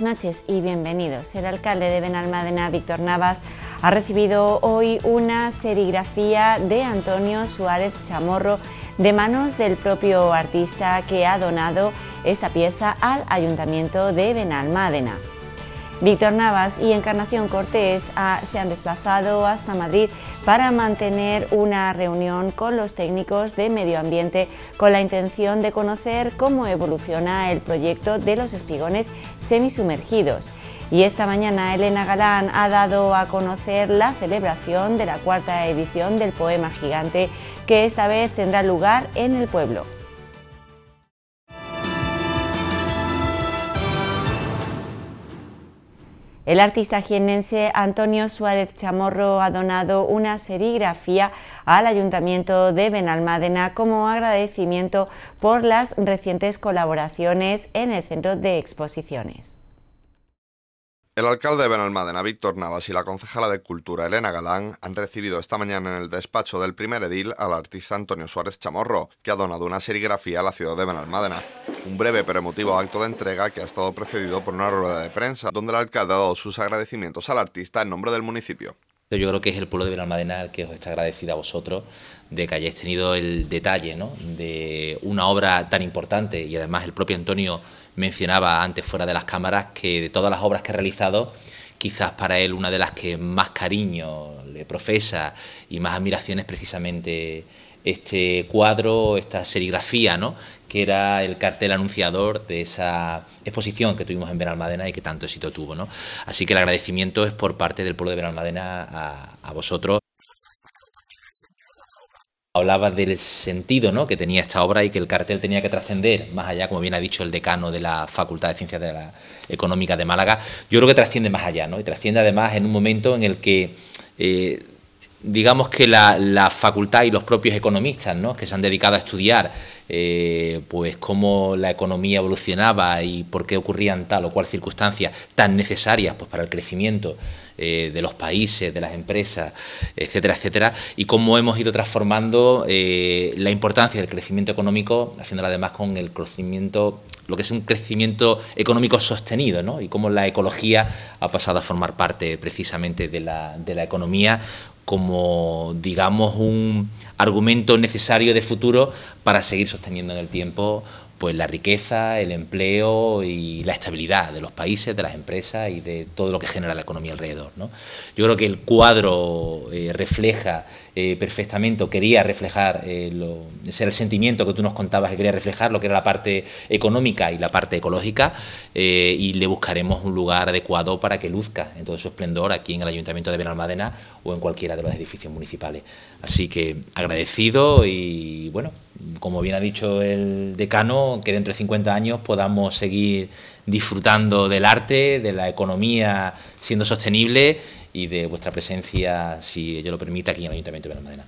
buenas noches y bienvenidos. El alcalde de Benalmádena, Víctor Navas, ha recibido hoy una serigrafía de Antonio Suárez Chamorro de manos del propio artista que ha donado esta pieza al Ayuntamiento de Benalmádena. Víctor Navas y Encarnación Cortés ah, se han desplazado hasta Madrid para mantener una reunión con los técnicos de medio ambiente con la intención de conocer cómo evoluciona el proyecto de los espigones semisumergidos. Y esta mañana Elena Galán ha dado a conocer la celebración de la cuarta edición del Poema Gigante que esta vez tendrá lugar en el pueblo. El artista jienense Antonio Suárez Chamorro ha donado una serigrafía al Ayuntamiento de Benalmádena como agradecimiento por las recientes colaboraciones en el centro de exposiciones. El alcalde de Benalmádena, Víctor Navas, y la concejala de Cultura, Elena Galán, han recibido esta mañana en el despacho del primer edil al artista Antonio Suárez Chamorro, que ha donado una serigrafía a la ciudad de Benalmádena. Un breve pero emotivo acto de entrega que ha estado precedido por una rueda de prensa, donde el alcalde ha dado sus agradecimientos al artista en nombre del municipio. Yo creo que es el pueblo de Benalmádena el que os está agradecido a vosotros de que hayáis tenido el detalle ¿no? de una obra tan importante y además el propio Antonio mencionaba antes fuera de las cámaras que de todas las obras que ha realizado, quizás para él una de las que más cariño le profesa y más admiración es precisamente este cuadro, esta serigrafía, ¿no? que era el cartel anunciador de esa exposición que tuvimos en Benalmadena y que tanto éxito tuvo. ¿no? Así que el agradecimiento es por parte del pueblo de Benalmadena a, a vosotros hablaba del sentido ¿no? que tenía esta obra y que el cartel tenía que trascender, más allá, como bien ha dicho el decano de la Facultad de Ciencias de la Económicas de Málaga, yo creo que trasciende más allá, ¿no? y trasciende además en un momento en el que, eh, digamos que la, facultad y los propios economistas ¿no? que se han dedicado a estudiar eh, pues cómo la economía evolucionaba y por qué ocurrían tal o cual circunstancia tan necesarias pues, para el crecimiento eh, de los países, de las empresas, etcétera, etcétera, y cómo hemos ido transformando eh, la importancia del crecimiento económico, haciéndola además con el crecimiento, lo que es un crecimiento económico sostenido, ¿no? y cómo la ecología ha pasado a formar parte precisamente de la, de la economía como, digamos, un argumento necesario de futuro para seguir sosteniendo en el tiempo pues la riqueza, el empleo y la estabilidad de los países, de las empresas y de todo lo que genera la economía alrededor. ¿no? Yo creo que el cuadro eh, refleja eh, perfectamente, o quería reflejar, eh, ese era el sentimiento que tú nos contabas que quería reflejar, lo que era la parte económica y la parte ecológica, y le buscaremos un lugar adecuado para que luzca en todo su esplendor aquí en el Ayuntamiento de Benalmádena o en cualquiera de los edificios municipales. Así que agradecido y bueno como bien ha dicho el decano, que dentro de 50 años podamos seguir disfrutando del arte, de la economía siendo sostenible y de vuestra presencia, si ello lo permite, aquí en el Ayuntamiento de Benalmádena.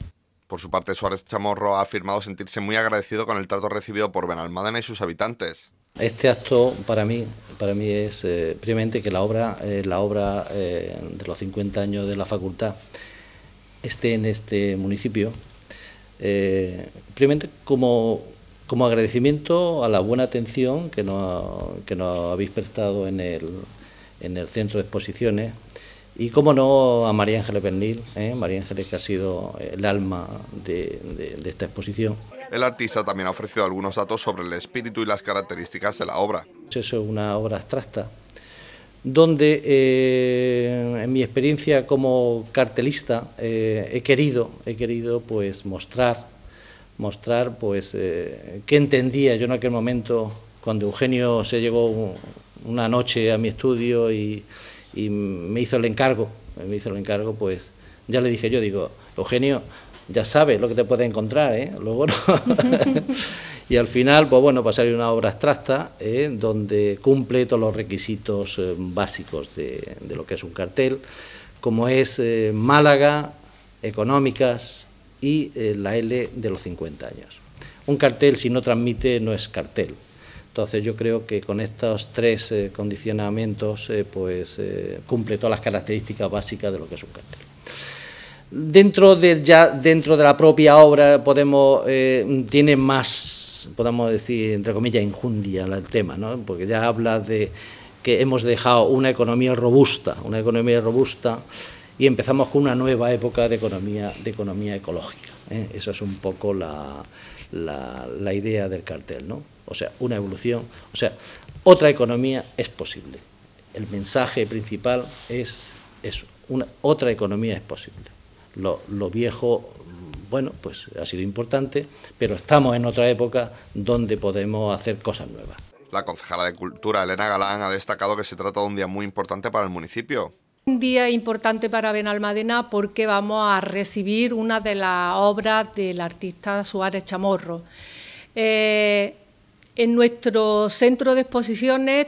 Por su parte, Suárez Chamorro ha afirmado sentirse muy agradecido con el trato recibido por Benalmádena y sus habitantes. Este acto para mí, para mí es, eh, que la obra, eh, la obra eh, de los 50 años de la facultad esté en este municipio, ...primero eh, como, como, agradecimiento a la buena atención que nos, que nos habéis prestado en el, en el centro de exposiciones y como no a María Ángeles Bernil, ¿eh? María Ángeles que ha sido el alma de, de, esta exposición. El artista también ha ofrecido algunos datos sobre el espíritu y las características de la obra. Eso es una obra abstracta, donde eh, en mi experiencia como cartelista eh, he querido, he querido pues mostrar, mostrar pues eh, qué entendía yo en aquel momento cuando Eugenio se llegó una noche a mi estudio y, y me hizo el encargo, me hizo el encargo pues ya le dije yo digo Eugenio ya sabes lo que te puede encontrar, ¿eh? y al final, pues bueno, va a salir una obra abstracta ¿eh? donde cumple todos los requisitos eh, básicos de, lo que es un cartel, como es eh, Málaga, económicas y la L de los 50 años. Un cartel, si no transmite, no es cartel. Entonces yo creo que con estos tres condicionamientos pues cumple todas las características básicas de lo que es un cartel. Dentro de, ya dentro de la propia obra podemos, eh, tiene más, podemos decir, entre comillas, injundia el tema, ¿no? porque ya habla de que hemos dejado una economía robusta, una economía robusta y empezamos con una nueva época de economía, de economía ecológica. ¿eh? Esa es un poco la, la, idea del cartel, ¿no? O sea, una evolución, o sea, otra economía es posible. El mensaje principal es eso, una, otra economía es posible lo, viejo, bueno, pues ha sido importante, pero estamos en otra época donde podemos hacer cosas nuevas. La concejala de Cultura, Elena Galán, ha destacado que se trata de un día muy importante para el municipio. Un día importante para Benalmadena... porque vamos a recibir una de las obras del artista Suárez Chamorro. Eh, en nuestro centro de exposiciones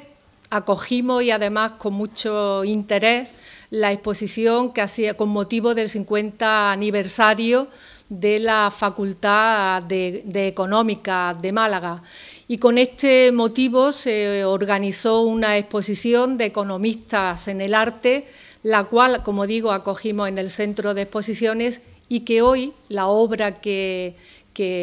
acogimos y además con mucho interés la exposición que hacía con motivo del 50 aniversario de la Facultad de, de Económica de Málaga. Y con este motivo se organizó una exposición de economistas en el arte, la cual, como digo, acogimos en el Centro de Exposiciones y que hoy la obra que,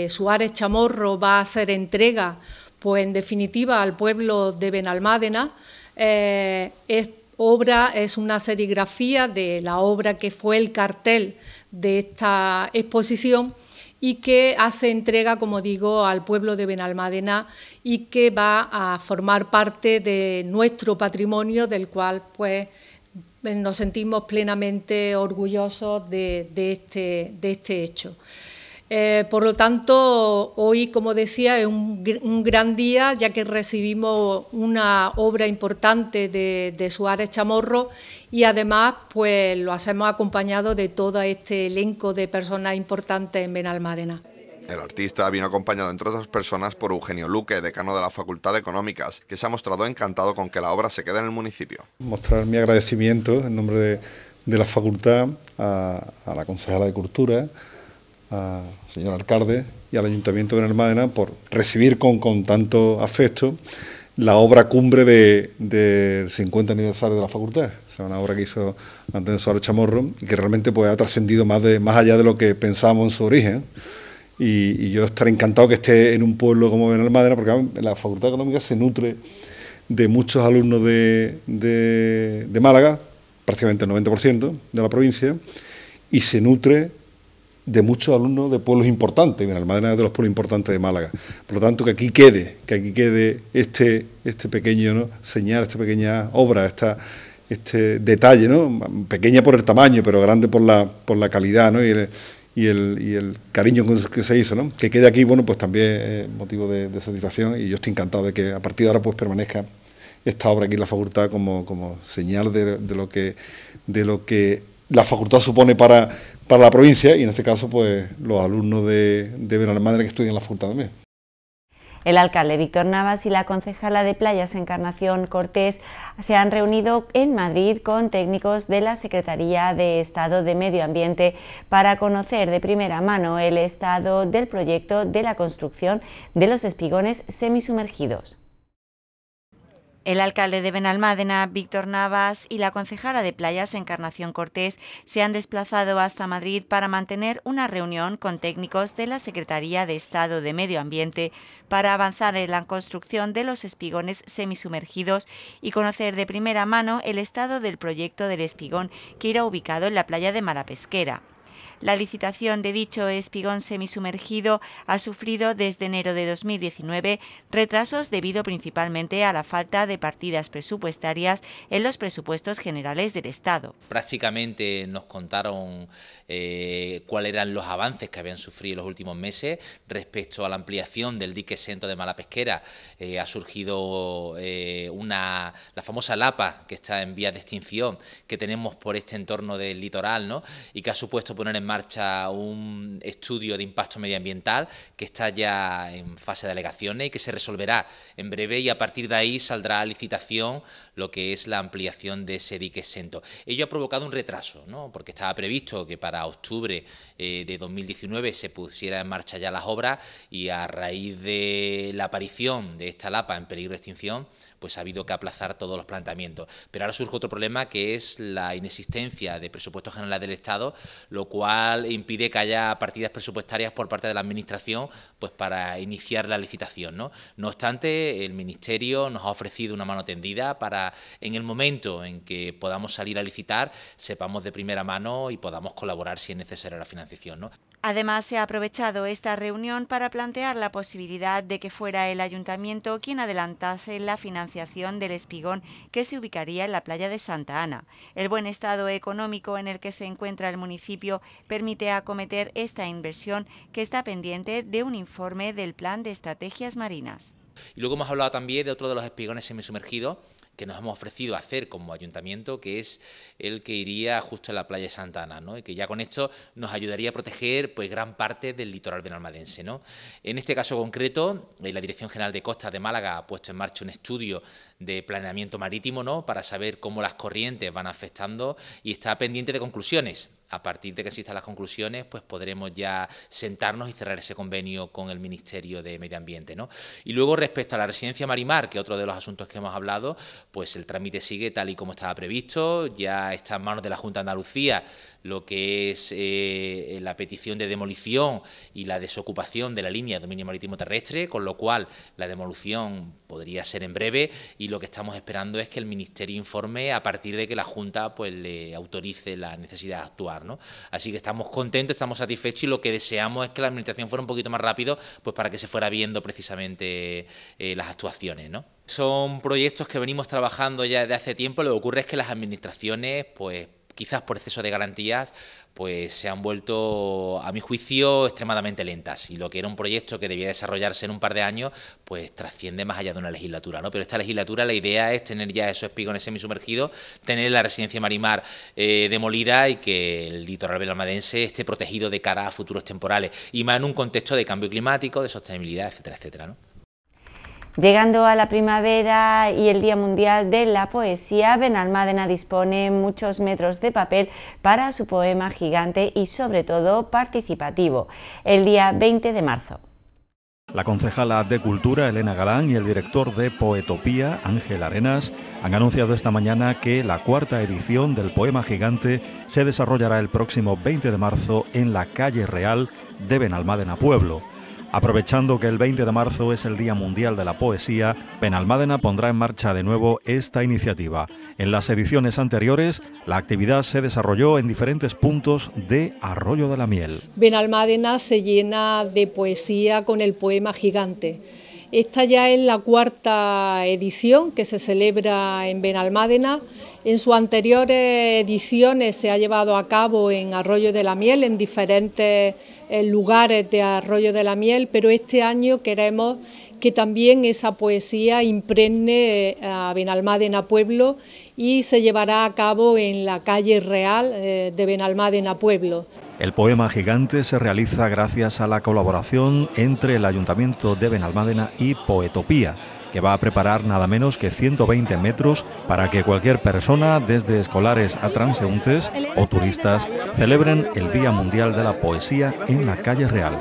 Suárez Chamorro va a hacer entrega, pues en definitiva al pueblo de Benalmádena, eh, es obra es una serigrafía de la obra que fue el cartel de esta exposición y que hace entrega, como digo, al pueblo de Benalmádena y que va a formar parte de nuestro patrimonio, del cual pues nos sentimos plenamente orgullosos de, este, de este hecho. Eh, por lo tanto, hoy, como decía, es un, gran día, ya que recibimos una obra importante de, Suárez Chamorro y además pues, lo hacemos acompañado de todo este elenco de personas importantes en Benalmádena. El artista vino acompañado, entre otras personas, por Eugenio Luque, decano de la Facultad de Económicas, que se ha mostrado encantado con que la obra se quede en el municipio. Mostrar mi agradecimiento en nombre de, la facultad a, a la concejala de Cultura, al señor alcalde y al Ayuntamiento de Benalmádena por recibir con, tanto afecto la obra cumbre del de 50 aniversario de la facultad. O sea, una obra que hizo Antonio Suárez Chamorro y que realmente pues, ha trascendido más, de, más allá de lo que pensábamos en su origen. Y, yo estaré encantado que esté en un pueblo como Benalmádena, porque la Facultad Económica se nutre de muchos alumnos de, de Málaga, prácticamente el 90% de la provincia, y se nutre de muchos alumnos de pueblos importantes, Almadena es de los pueblos importantes de Málaga. Por lo tanto, que aquí quede, que aquí quede este, este pequeño señal, esta pequeña obra, esta, este detalle, ¿no? pequeña por el tamaño, pero grande por la, por la calidad ¿no? y, el, cariño que se hizo. ¿no? Que quede aquí, bueno, pues también motivo de, satisfacción y yo estoy encantado de que a partir de ahora pues permanezca esta obra aquí en la facultad como, como señal de lo que, de lo que la facultad supone para, para la provincia y en este caso pues los alumnos de, de Madre que estudian la facultad también. El alcalde Víctor Navas y la concejala de Playas Encarnación Cortés se han reunido en Madrid con técnicos de la Secretaría de Estado de Medio Ambiente para conocer de primera mano el estado del proyecto de la construcción de los espigones semisumergidos. El alcalde de Benalmádena, Víctor Navas, y la concejala de Playas, Encarnación Cortés, se han desplazado hasta Madrid para mantener una reunión con técnicos de la Secretaría de Estado de Medio Ambiente para avanzar en la construcción de los espigones semisumergidos y conocer de primera mano el estado del proyecto del espigón que irá ubicado en la playa de Malapesquera. La licitación de dicho espigón semisumergido ha sufrido desde enero de 2019 retrasos debido principalmente a la falta de partidas presupuestarias en los presupuestos generales del Estado. Prácticamente nos contaron eh, cuáles eran los avances que habían sufrido en los últimos meses respecto a la ampliación del dique centro de Mala eh, ha surgido eh, una, la famosa Lapa que está en vía de extinción que tenemos por este entorno del litoral ¿no? y que ha supuesto poner en marcha un estudio de impacto medioambiental que está ya en fase de alegaciones y que se resolverá en breve y a partir de ahí saldrá a licitación lo que es la ampliación de ese dique exento. Ello ha provocado un retraso, ¿no? porque estaba previsto que para octubre eh, de 2019 se pusiera en marcha ya las obras y a raíz de la aparición de esta lapa en peligro de extinción, pues ha habido que aplazar todos los planteamientos. Pero ahora surge otro problema que es la inexistencia de presupuestos generales del Estado, lo cual impide que haya partidas presupuestarias por parte de la Administración pues para iniciar la licitación. No, no obstante, el Ministerio nos ha ofrecido una mano tendida para en el momento en que podamos salir a licitar, sepamos de primera mano y podamos colaborar si es necesaria la financiación. ¿no? Además, se ha aprovechado esta reunión para plantear la posibilidad de que fuera el ayuntamiento quien adelantase la financiación del espigón que se ubicaría en la playa de Santa Ana. El buen estado económico en el que se encuentra el municipio permite acometer esta inversión que está pendiente de un informe del Plan de Estrategias Marinas. Y luego hemos hablado también de otro de los espigones semisumergidos, que nos hemos ofrecido hacer como ayuntamiento, que es el que iría justo a la playa de Santana, ¿no? y que ya con esto nos ayudaría a proteger pues, gran parte del litoral benalmadense. ¿no? En este caso concreto, eh, la Dirección General de Costas de Málaga ha puesto en marcha un estudio de planeamiento marítimo ¿no? para saber cómo las corrientes van afectando y está pendiente de conclusiones a partir de que existan las conclusiones, pues podremos ya sentarnos y cerrar ese convenio con el Ministerio de Medio Ambiente. ¿no? Y luego, respecto a la residencia Marimar, que otro de los asuntos que hemos hablado, pues el trámite sigue tal y como estaba previsto, ya está en manos de la Junta de Andalucía lo que es eh, la petición de demolición y la desocupación de la línea de dominio marítimo terrestre, con lo cual la demolición podría ser en breve y lo que estamos esperando es que el Ministerio informe a partir de que la Junta pues, le autorice la necesidad de actuar. ¿no? Así que estamos contentos, estamos satisfechos y lo que deseamos es que la Administración fuera un poquito más rápido pues, para que se fuera viendo precisamente eh, las actuaciones. ¿no? Son proyectos que venimos trabajando ya desde hace tiempo, lo que ocurre es que las administraciones pues quizás por exceso de garantías, pues se han vuelto, a mi juicio, extremadamente lentas. Y lo que era un proyecto que debía desarrollarse en un par de años, pues trasciende más allá de una legislatura. ¿no? Pero esta legislatura la idea es tener ya esos espigones semisumergidos, tener la residencia marimar eh, demolida y que el litoral belamadense esté protegido de cara a futuros temporales. Y más en un contexto de cambio climático, de sostenibilidad, etcétera, etcétera. ¿no? Llegando a la primavera y el Día Mundial de la Poesía, Benalmádena dispone muchos metros de papel para su poema gigante y sobre todo participativo, el día 20 de marzo. La concejala de Cultura, Elena Galán, y el director de Poetopía, Ángel Arenas, han anunciado esta mañana que la cuarta edición del Poema Gigante se desarrollará el próximo 20 de marzo en la calle Real de Benalmádena Pueblo. Aprovechando que el 20 de marzo es el Día Mundial de la Poesía, Benalmádena pondrá en marcha de nuevo esta iniciativa. En las ediciones anteriores, la actividad se desarrolló en diferentes puntos de Arroyo de la Miel. Benalmádena se llena de poesía con el poema gigante. Esta ya es la cuarta edición que se celebra en Benalmádena. En sus anteriores ediciones se ha llevado a cabo en Arroyo de la Miel, en diferentes lugares de Arroyo de la Miel, pero este año queremos que también esa poesía impregne eh, a Benalmádena Pueblo y se llevará a cabo en la calle Real eh, de Benalmádena Pueblo. El poema gigante se realiza gracias a la colaboración entre el Ayuntamiento de Benalmádena y Poetopía que va a preparar nada menos que 120 metros para que cualquier persona, desde escolares a transeúntes o turistas, celebren el Día Mundial de la Poesía en la calle Real.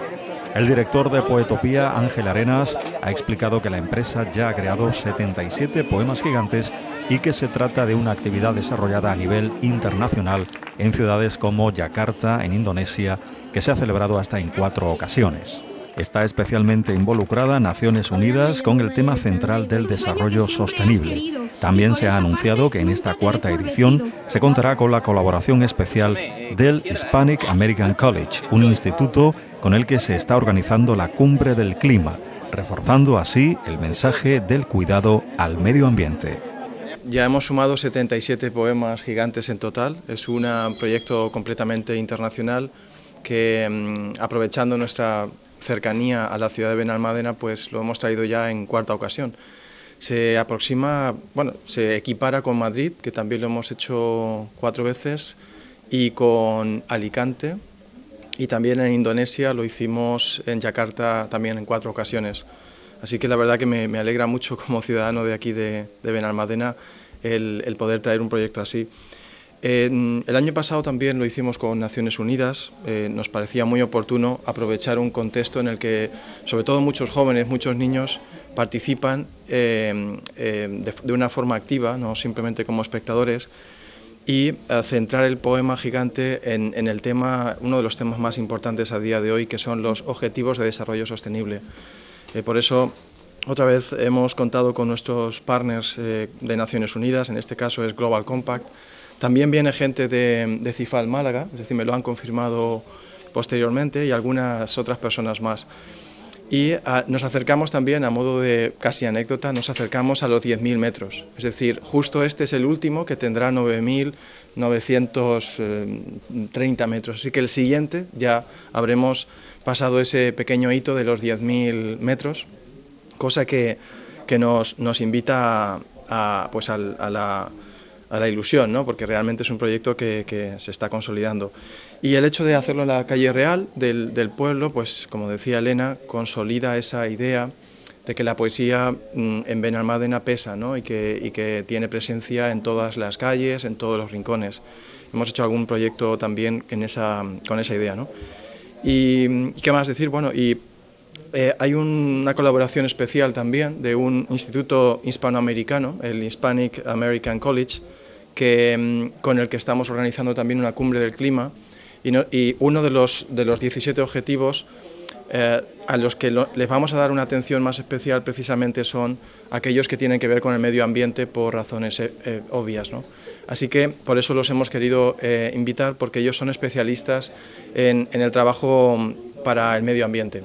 El director de Poetopía, Ángel Arenas, ha explicado que la empresa ya ha creado 77 poemas gigantes y que se trata de una actividad desarrollada a nivel internacional en ciudades como Yakarta, en Indonesia, que se ha celebrado hasta en cuatro ocasiones. Está especialmente involucrada Naciones Unidas con el tema central del desarrollo sostenible. También se ha anunciado que en esta cuarta edición se contará con la colaboración especial del Hispanic American College, un instituto con el que se está organizando la cumbre del clima, reforzando así el mensaje del cuidado al medio ambiente. Ya hemos sumado 77 poemas gigantes en total. Es un proyecto completamente internacional que, mm, aprovechando nuestra cercanía a la ciudad de Benalmádena, pues lo hemos traído ya en cuarta ocasión. Se aproxima, bueno, se equipara con Madrid, que también lo hemos hecho cuatro veces, y con Alicante, y también en Indonesia lo hicimos en Yakarta también en cuatro ocasiones. Así que la verdad que me, alegra mucho como ciudadano de aquí de, de Benalmádena el poder traer un proyecto así el año pasado también lo hicimos con Naciones Unidas, eh, nos parecía muy oportuno aprovechar un contexto en el que sobre todo muchos jóvenes, muchos niños participan em, em, de, una forma activa, no simplemente como espectadores, y eh, centrar el poema gigante en, en, el tema, uno de los temas más importantes a día de hoy, que son los objetivos de desarrollo sostenible. Eh, por eso otra vez hemos contado con nuestros partners de Naciones Unidas, en este caso es Global Compact, también viene gente de, Cifal Málaga, es decir, me lo han confirmado posteriormente y algunas otras personas más. Y ah, nos acercamos también, a modo de casi anécdota, nos acercamos a los 10.000 metros. Es decir, justo este es el último que tendrá 9.930 eh, metros. Así que el siguiente ya habremos pasado ese pequeño hito de los 10.000 metros, cosa que, nos, nos invita pues a la a la ilusión, ¿no? porque realmente es un proyecto que, se está consolidando. Y el hecho de hacerlo en la calle real del, pueblo, pues como decía Elena, consolida esa idea de que la poesía mm, en Benalmádena pesa ¿no? y, que, que tiene presencia en todas las calles, en todos los rincones. Hemos hecho algún proyecto también en esa, con esa idea. ¿no? ¿Y mm, qué más decir? Bueno, y eh, hay una colaboración especial también de un instituto hispanoamericano, el Hispanic American College, que, mm, con el que estamos organizando también una cumbre del clima y, uno de los, de 17 objetivos eh, a los que les vamos a dar una atención más especial precisamente son aquellos que tienen que ver con el medio ambiente por razones eh, eh, obvias. Así que por eso los hemos querido invitar porque ellos son especialistas en el trabajo mm, para el medio ambiente.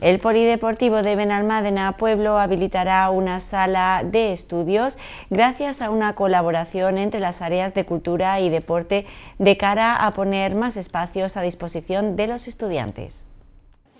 El Polideportivo de Benalmádena Pueblo habilitará una sala de estudios gracias a una colaboración entre las áreas de cultura y deporte de cara a poner más espacios a disposición de los estudiantes.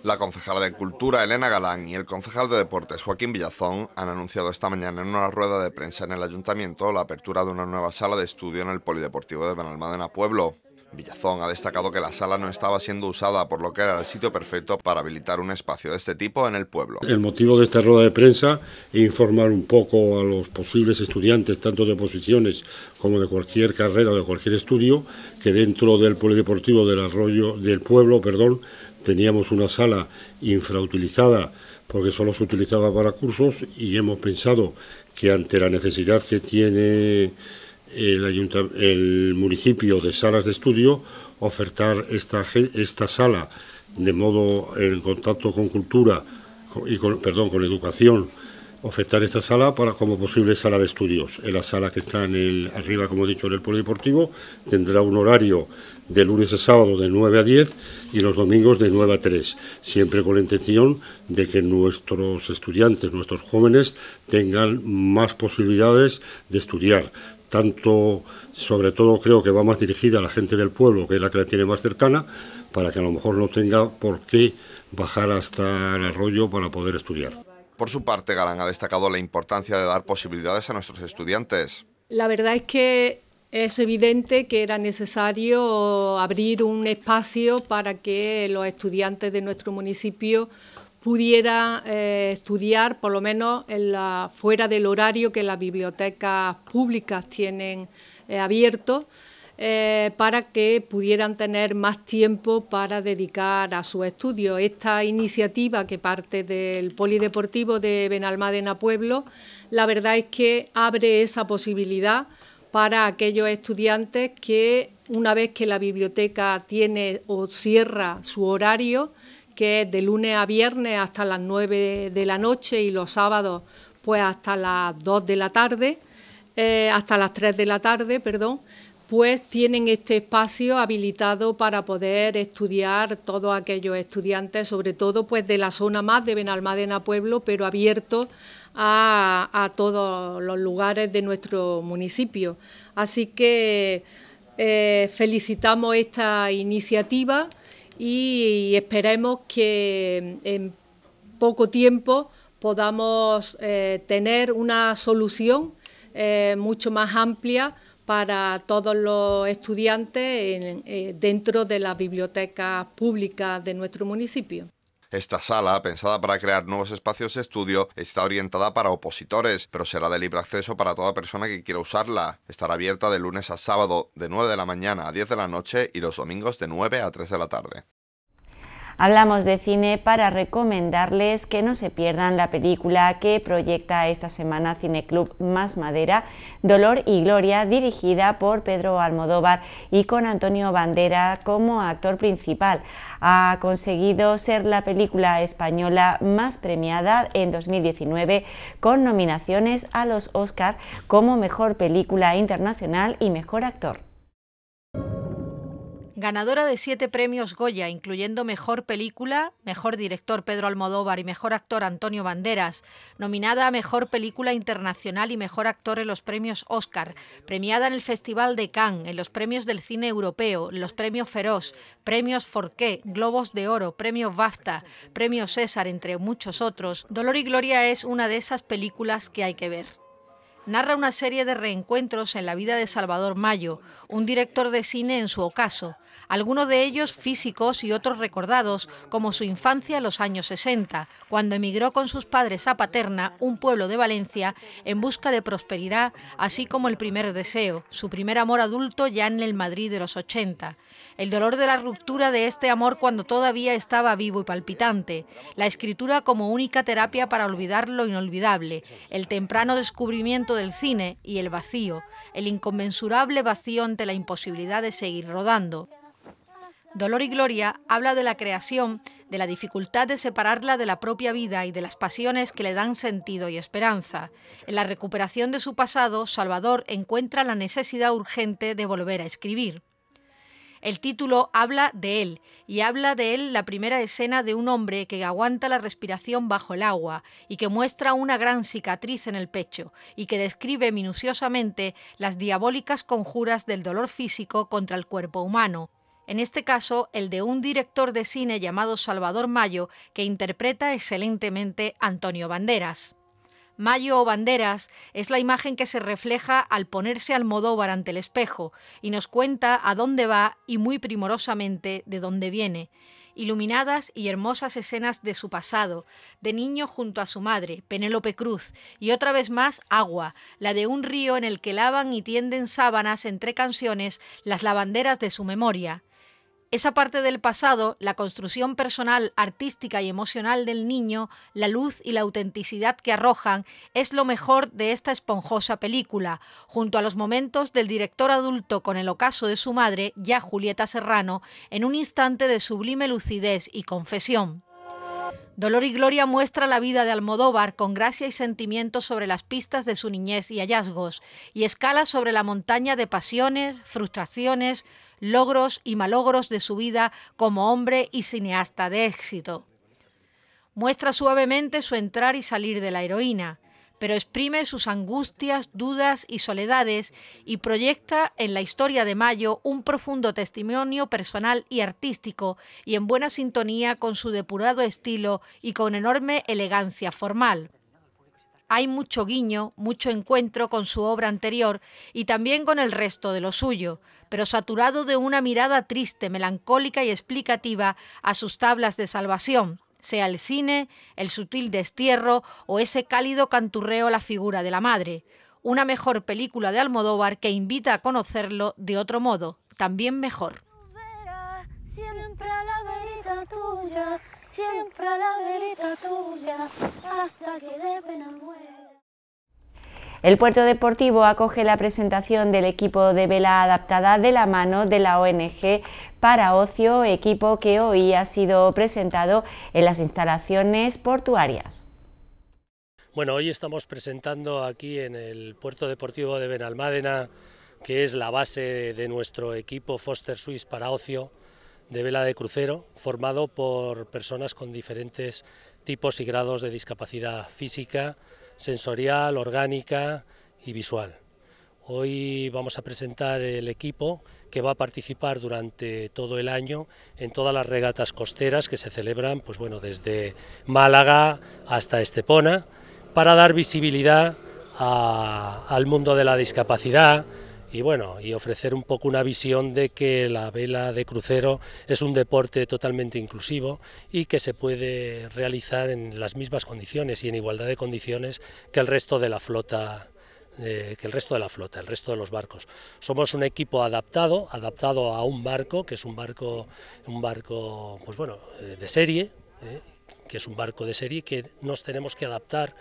La concejala de Cultura, Elena Galán, y el concejal de Deportes, Joaquín Villazón, han anunciado esta mañana en una rueda de prensa en el Ayuntamiento la apertura de una nueva sala de estudio en el Polideportivo de Benalmádena Pueblo. Villazón ha destacado que la sala no estaba siendo usada, por lo que era el sitio perfecto para habilitar un espacio de este tipo en el pueblo. El motivo de esta rueda de prensa es informar un poco a los posibles estudiantes, tanto de posiciones como de cualquier carrera o de cualquier estudio, que dentro del polideportivo del arroyo del pueblo, perdón, teníamos una sala infrautilizada porque solo se utilizaba para cursos y hemos pensado que ante la necesidad que tiene el, municipio de salas de estudio ofertar esta, esta sala de modo en contacto con cultura y con, perdón, con educación, ofertar esta sala para como posible sala de estudios. En la sala que está en el, arriba, como he dicho, en el polideportivo, tendrá un horario de lunes a sábado de 9 a 10 y los domingos de 9 a 3, siempre con la intención de que nuestros estudiantes, nuestros jóvenes, tengan más posibilidades de estudiar, tanto, sobre todo creo que va más dirigida a la gente del pueblo, que es la que la tiene más cercana, para que a lo mejor no tenga por qué bajar hasta el arroyo para poder estudiar. Por su parte, Galán ha destacado la importancia de dar posibilidades a nuestros estudiantes. La verdad es que es evidente que era necesario abrir un espacio para que los estudiantes de nuestro municipio pudiera eh, estudiar, por lo menos en la, fuera del horario que las bibliotecas públicas tienen eh, abierto, eh, para que pudieran tener más tiempo para dedicar a su estudio. Esta iniciativa que parte del Polideportivo de Benalmádena Pueblo, la verdad es que abre esa posibilidad para aquellos estudiantes que una vez que la biblioteca tiene o cierra su horario, que de lunes a viernes hasta las 9 de la noche y los sábados pues hasta las 2 de la tarde, eh, hasta las 3 de la tarde, perdón, pues tienen este espacio habilitado para poder estudiar todos aquellos estudiantes, sobre todo pues de la zona más de Benalmádena Pueblo, pero abierto a, todos los lugares de nuestro municipio. Así que eh, felicitamos esta iniciativa y esperemos que en poco tiempo podamos eh, tener una solución eh, mucho más amplia para todos los estudiantes eh, dentro de las bibliotecas públicas de nuestro municipio. Esta sala, pensada para crear nuevos espacios de estudio, está orientada para opositores, pero será de libre acceso para toda persona que quiera usarla. Estará abierta de lunes a sábado, de 9 de la mañana a 10 de la noche y los domingos de 9 a 3 de la tarde. Hablamos de cine para recomendarles que no se pierdan la película que proyecta esta semana Cineclub Más Madera, Dolor y Gloria, dirigida por Pedro Almodóvar y con Antonio Bandera como actor principal. Ha conseguido ser la película española más premiada en 2019 con nominaciones a los Oscar como Mejor Película Internacional y Mejor Actor ganadora de siete premios Goya, incluyendo Mejor Película, Mejor Director Pedro Almodóvar y Mejor Actor Antonio Banderas, nominada a Mejor Película Internacional y Mejor Actor en los premios Oscar, premiada en el Festival de Cannes, en los premios del cine europeo, en los premios Feroz, premios Forqué, Globos de Oro, premios BAFTA, premio César, entre muchos otros, Dolor y Gloria es una de esas películas que hay que ver narra una serie de reencuentros en la vida de Salvador Mayo, un director de cine en su ocaso, algunos de ellos físicos y otros recordados, como su infancia en los años 60, cuando emigró con sus padres a Paterna, un pueblo de Valencia, en busca de prosperidad, así como el primer deseo, su primer amor adulto ya en el Madrid de los 80, el dolor de la ruptura de este amor cuando todavía estaba vivo y palpitante, la escritura como única terapia para olvidar lo inolvidable, el temprano descubrimiento del cine y el vacío, el inconmensurable vacío ante la imposibilidad de seguir rodando. Dolor y Gloria habla de la creación, de la dificultad de separarla de la propia vida y de las pasiones que le dan sentido y esperanza. En la recuperación de su pasado, Salvador encuentra la necesidad urgente de volver a escribir. El título habla de él, y habla de él la primera escena de un hombre que aguanta la respiración bajo el agua y que muestra una gran cicatriz en el pecho, y que describe minuciosamente las diabólicas conjuras del dolor físico contra el cuerpo humano, en este caso el de un director de cine llamado Salvador Mayo, que interpreta excelentemente Antonio Banderas. Mayo o Banderas es la imagen que se refleja al ponerse al Almodóvar ante el espejo y nos cuenta a dónde va y muy primorosamente de dónde viene iluminadas y hermosas escenas de su pasado, de niño junto a su madre, Penélope Cruz, y otra vez más agua, la de un río en el que lavan y tienden sábanas entre canciones las lavanderas de su memoria. Esa parte del pasado, la construcción personal, artística y emocional del niño, la luz y la autenticidad que arrojan, es lo mejor de esta esponjosa película, junto a los momentos del director adulto con el ocaso de su madre, ya Julieta Serrano, en un instante de sublime lucidez y confesión. Dolor y Gloria muestra la vida de Almodóvar con gracia y sentimiento sobre las pistas de su niñez y hallazgos, y escala sobre la montaña de pasiones, frustraciones, logros y malogros de su vida como hombre y cineasta de éxito. Muestra suavemente su entrar y salir de la heroína, pero exprime sus angustias, dudas y soledades y proyecta en la historia de Mayo un profundo testimonio personal y artístico y en buena sintonía con su depurado estilo y con enorme elegancia formal hay mucho guiño, mucho encuentro con su obra anterior y también con el resto de lo suyo, pero saturado de una mirada triste, melancólica y explicativa a sus tablas de salvación, sea el cine, el sutil destierro o ese cálido canturreo la figura de la madre. Una mejor película de Almodóvar que invita a conocerlo de otro modo, también mejor. El puerto deportivo acoge la presentación del equipo de vela adaptada de la mano de la ONG para ocio, equipo que hoy ha sido presentado en las instalaciones portuarias. Bueno, hoy estamos presentando aquí en el puerto deportivo de Benalmádena, que es la base de nuestro equipo Foster Swiss para ocio de vela de crucero, formado por personas con diferentes tipos y grados de discapacidad física, sensorial, orgánica y visual. Hoy vamos a presentar el equipo que va a participar durante todo el año en todas las regatas costeras que se celebran pues bueno, desde Málaga hasta Estepona para dar visibilidad al mundo de la discapacidad, y bueno, y ofrecer un poco una visión de que la vela de crucero es un deporte totalmente inclusivo y que se puede realizar en las mismas condiciones y en igualdad de condiciones que el resto de la flota eh, que el resto de la flota, el resto de los barcos. Somos un equipo adaptado, adaptado a un barco, que es un barco, un barco pues eh, de serie, eh, que es un barco de serie que nos tenemos que adaptar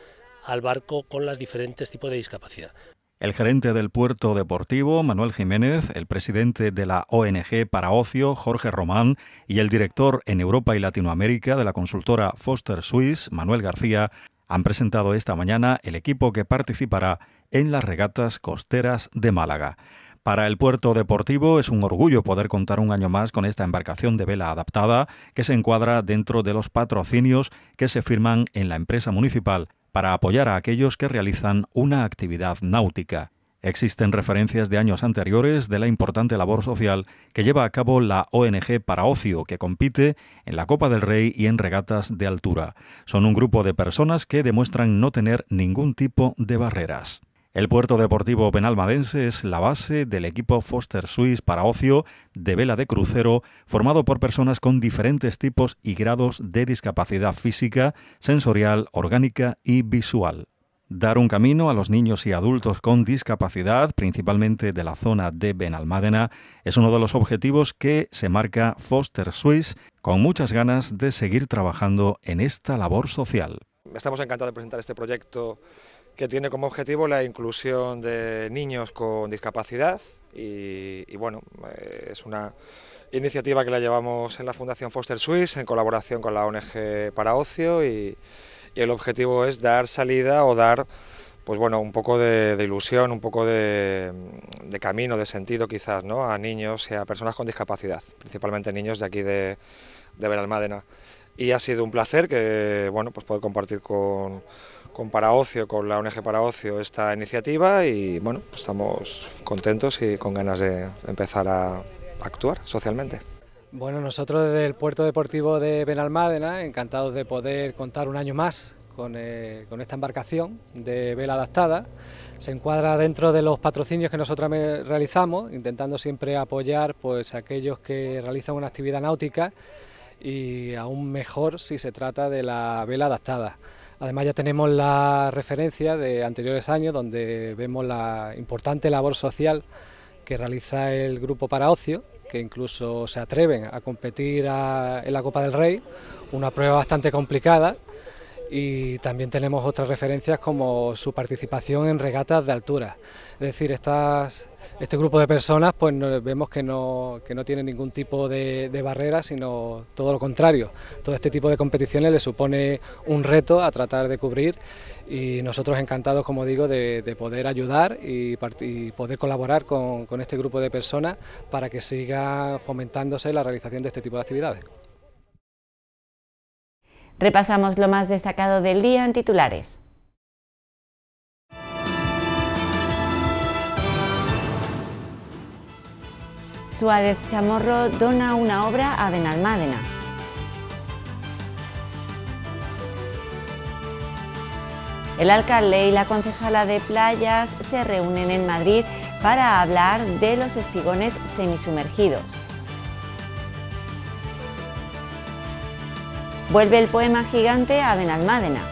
al barco con los diferentes tipos de discapacidad. El gerente del puerto deportivo, Manuel Jiménez, el presidente de la ONG para Ocio, Jorge Román, y el director en Europa y Latinoamérica de la consultora Foster Swiss, Manuel García, han presentado esta mañana el equipo que participará en las regatas costeras de Málaga. Para el puerto deportivo es un orgullo poder contar un año más con esta embarcación de vela adaptada que se encuadra dentro de los patrocinios que se firman en la empresa municipal para apoyar a aquellos que realizan una actividad náutica. Existen referencias de años anteriores de la importante labor social que lleva a cabo la ONG Para Ocio, que compite en la Copa del Rey y en regatas de altura. Son un grupo de personas que demuestran no tener ningún tipo de barreras. El puerto deportivo penalmadense es la base del equipo Foster Swiss para ocio de vela de crucero, formado por personas con diferentes tipos y grados de discapacidad física, sensorial, orgánica y visual. Dar un camino a los niños y adultos con discapacidad, principalmente de la zona de Benalmádena, es uno de los objetivos que se marca Foster Swiss con muchas ganas de seguir trabajando en esta labor social. Estamos encantados de presentar este proyecto que tiene como objetivo la inclusión de niños con discapacidad y, bueno, eh, es una iniciativa que la llevamos en la Fundación Foster Swiss en colaboración con la ONG para Ocio y, el objetivo es dar salida o dar pues bueno, un poco de, ilusión, un poco de, camino, de sentido quizás, ¿no? A niños y a personas con discapacidad, principalmente niños de aquí de, de Y ha sido un placer que, bueno, pues poder compartir con, con Paraocio, con la ONG Paraocio, esta iniciativa y bueno, pues estamos contentos y con ganas de empezar a actuar socialmente. Bueno, nosotros desde el Puerto Deportivo de Benalmádena, encantados de poder contar un año más con, eh, esta embarcación de vela adaptada. Se encuadra dentro de los patrocinios que nosotros realizamos, intentando siempre apoyar pues, aquellos que realizan una actividad náutica y aún mejor si se trata de la vela adaptada. Además ya tenemos la referencia de anteriores años donde vemos la importante labor social que realiza el grupo para ocio, que incluso se atreven a competir en la Copa del Rey, una prueba bastante complicada y también tenemos otras referencias como su participación en regatas de altura. Es decir, estas, este grupo de personas pues vemos que no, tiene ningún tipo de, barrera, sino todo lo contrario. Todo este tipo de competiciones le supone un reto a tratar de cubrir y nosotros encantados, como digo, de, poder ayudar y, poder colaborar con este grupo de personas para que siga fomentándose la realización de este tipo de actividades. Repasamos lo más destacado del día en titulares. Suárez Chamorro dona una obra a Benalmádena. El alcalde y la concejala de playas se reúnen en Madrid para hablar de los espigones semisumergidos. Vuelve el poema gigante a Benalmádena.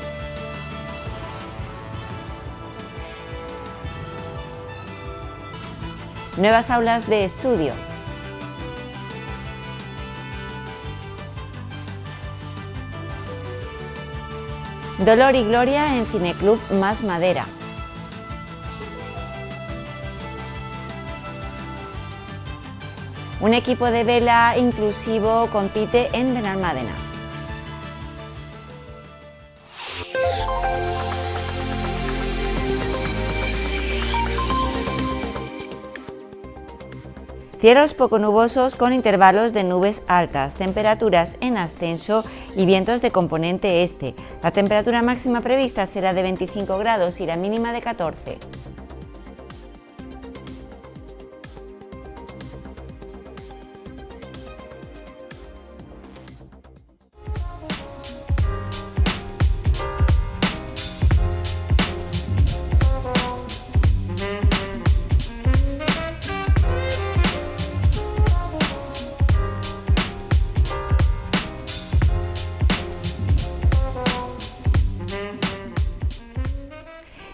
Nuevas aulas de estudio. Dolor y Gloria en Cineclub Más Madera. Un equipo de vela inclusivo compite en Benalmádena. Cielos poco nubosos con intervalos de nubes altas, temperaturas en ascenso y vientos de componente este. La temperatura máxima prevista será de 25 grados y la mínima de 14.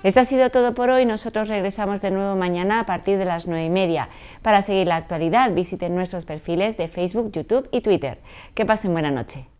Esto ha sido todo por hoy. Nosotros regresamos de nuevo mañana a partir de las 9 y media. Para seguir la actualidad, visiten nuestros perfiles de Facebook, YouTube y Twitter. Que pasen buena noche.